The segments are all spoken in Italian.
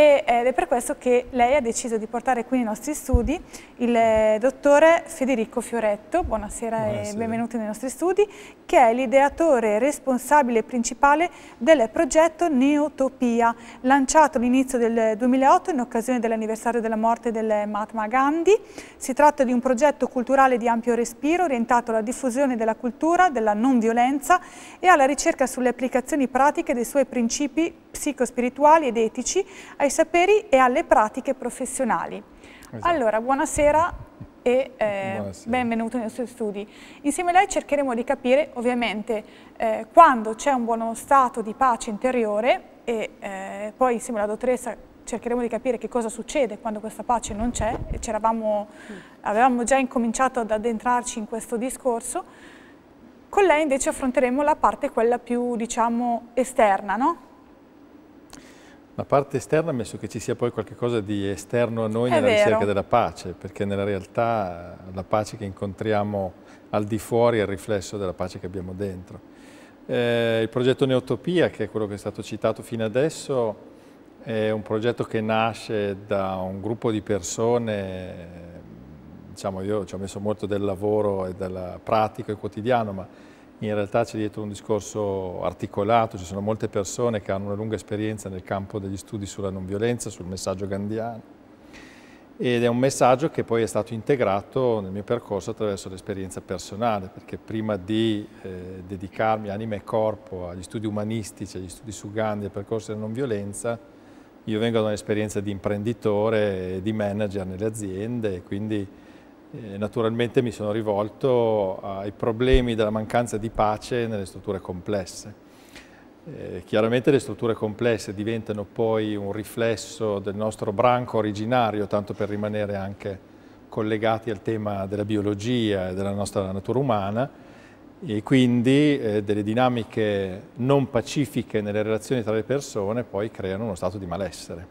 ed è per questo che lei ha deciso di portare qui nei nostri studi il eh, dottore Federico Fioretto, buonasera, buonasera. e benvenuti nei nostri studi, che è l'ideatore responsabile principale del progetto Neotopia, lanciato all'inizio del 2008 in occasione dell'anniversario della morte del Mahatma Gandhi. Si tratta di un progetto culturale di ampio respiro orientato alla diffusione della cultura, della non violenza e alla ricerca sulle applicazioni pratiche dei suoi principi psicospirituali ed etici ai saperi e alle pratiche professionali. Esatto. Allora, buonasera e eh, benvenuto nei nostri studi. Insieme a lei cercheremo di capire ovviamente eh, quando c'è un buono stato di pace interiore e eh, poi insieme alla dottoressa cercheremo di capire che cosa succede quando questa pace non c'è, avevamo già incominciato ad addentrarci in questo discorso, con lei invece affronteremo la parte quella più diciamo esterna, no? La parte esterna penso che ci sia poi qualcosa di esterno a noi È nella vero. ricerca della pace, perché nella realtà eh, la pace che incontriamo al di fuori è il riflesso della pace che abbiamo dentro. Eh, il progetto Neotopia, che è quello che è stato citato fino adesso, è un progetto che nasce da un gruppo di persone, diciamo io ci ho messo molto del lavoro e della pratica e quotidiano, ma in realtà c'è dietro un discorso articolato, ci sono molte persone che hanno una lunga esperienza nel campo degli studi sulla non violenza, sul messaggio gandhiano ed è un messaggio che poi è stato integrato nel mio percorso attraverso l'esperienza personale, perché prima di eh, dedicarmi anima e corpo agli studi umanistici, agli studi su Gandhi, al percorso della non violenza, io vengo da un'esperienza di imprenditore e di manager nelle aziende e quindi eh, naturalmente mi sono rivolto ai problemi della mancanza di pace nelle strutture complesse. Eh, chiaramente le strutture complesse diventano poi un riflesso del nostro branco originario, tanto per rimanere anche collegati al tema della biologia e della nostra natura umana, e quindi eh, delle dinamiche non pacifiche nelle relazioni tra le persone poi creano uno stato di malessere.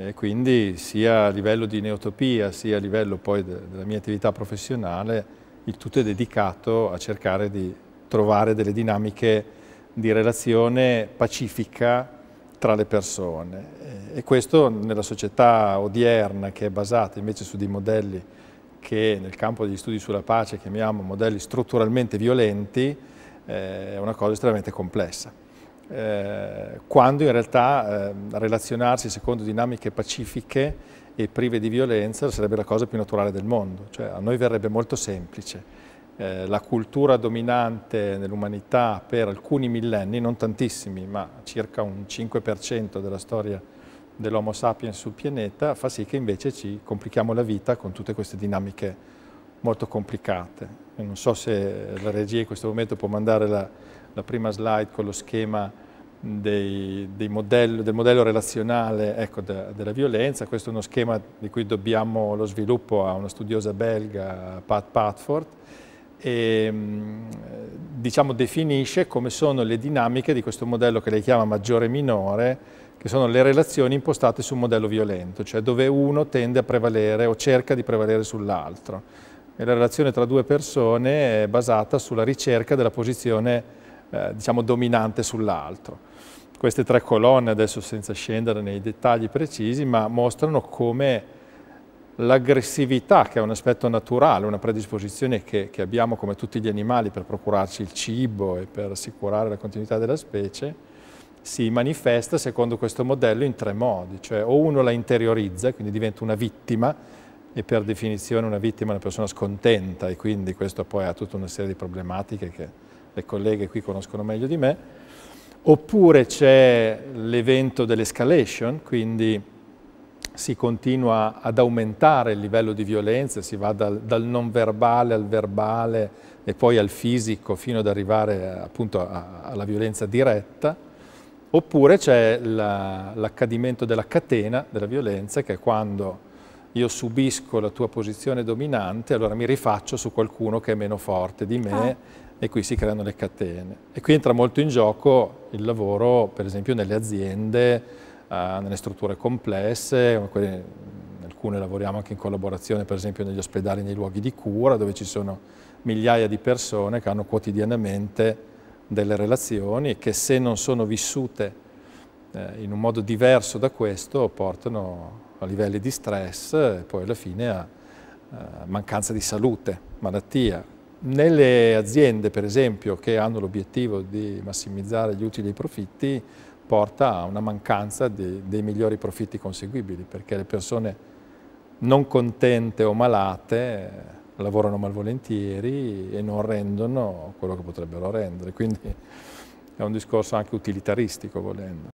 E quindi sia a livello di neotopia sia a livello poi della mia attività professionale il tutto è dedicato a cercare di trovare delle dinamiche di relazione pacifica tra le persone e questo nella società odierna che è basata invece su dei modelli che nel campo degli studi sulla pace chiamiamo modelli strutturalmente violenti eh, è una cosa estremamente complessa. Eh, quando in realtà eh, relazionarsi secondo dinamiche pacifiche e prive di violenza sarebbe la cosa più naturale del mondo, cioè a noi verrebbe molto semplice. Eh, la cultura dominante nell'umanità per alcuni millenni, non tantissimi, ma circa un 5% della storia dell'Homo sapiens sul pianeta, fa sì che invece ci complichiamo la vita con tutte queste dinamiche molto complicate. non so se la regia in questo momento può mandare la, la prima slide con lo schema dei, dei modello, del modello relazionale ecco, de, della violenza, questo è uno schema di cui dobbiamo lo sviluppo a una studiosa belga, Pat Patford, e mm, diciamo, definisce come sono le dinamiche di questo modello che lei chiama maggiore-minore, che sono le relazioni impostate su un modello violento, cioè dove uno tende a prevalere o cerca di prevalere sull'altro. E la relazione tra due persone è basata sulla ricerca della posizione eh, diciamo dominante sull'altro. Queste tre colonne, adesso senza scendere nei dettagli precisi, ma mostrano come l'aggressività, che è un aspetto naturale, una predisposizione che, che, abbiamo come tutti gli animali per procurarci il cibo e per assicurare la continuità della specie, si manifesta secondo questo modello in tre modi, cioè o uno la interiorizza, quindi diventa una vittima, e per definizione una vittima è una persona scontenta e quindi questo poi ha tutta una serie di problematiche che le colleghe qui conoscono meglio di me, oppure c'è l'evento dell'escalation, quindi si continua ad aumentare il livello di violenza, si va dal, dal non verbale al verbale e poi al fisico fino ad arrivare appunto a, alla violenza diretta, oppure c'è l'accadimento della catena della violenza che è quando io subisco la tua posizione dominante, allora mi rifaccio su qualcuno che è meno forte di me ah e qui si creano le catene. E qui entra molto in gioco il lavoro, per esempio, nelle aziende, eh, nelle strutture complesse, in alcune lavoriamo anche in collaborazione, per esempio, negli ospedali, nei luoghi di cura, dove ci sono migliaia di persone che hanno quotidianamente delle relazioni e che se non sono vissute eh, in un modo diverso da questo portano a livelli di stress e poi alla fine a, a mancanza di salute, malattia, nelle aziende, per esempio, che hanno l'obiettivo di massimizzare gli utili e i profitti, porta a una mancanza di, dei migliori profitti conseguibili, perché le persone non contente o malate eh, lavorano malvolentieri e non rendono quello che potrebbero rendere. Quindi è un discorso anche utilitaristico, volendo.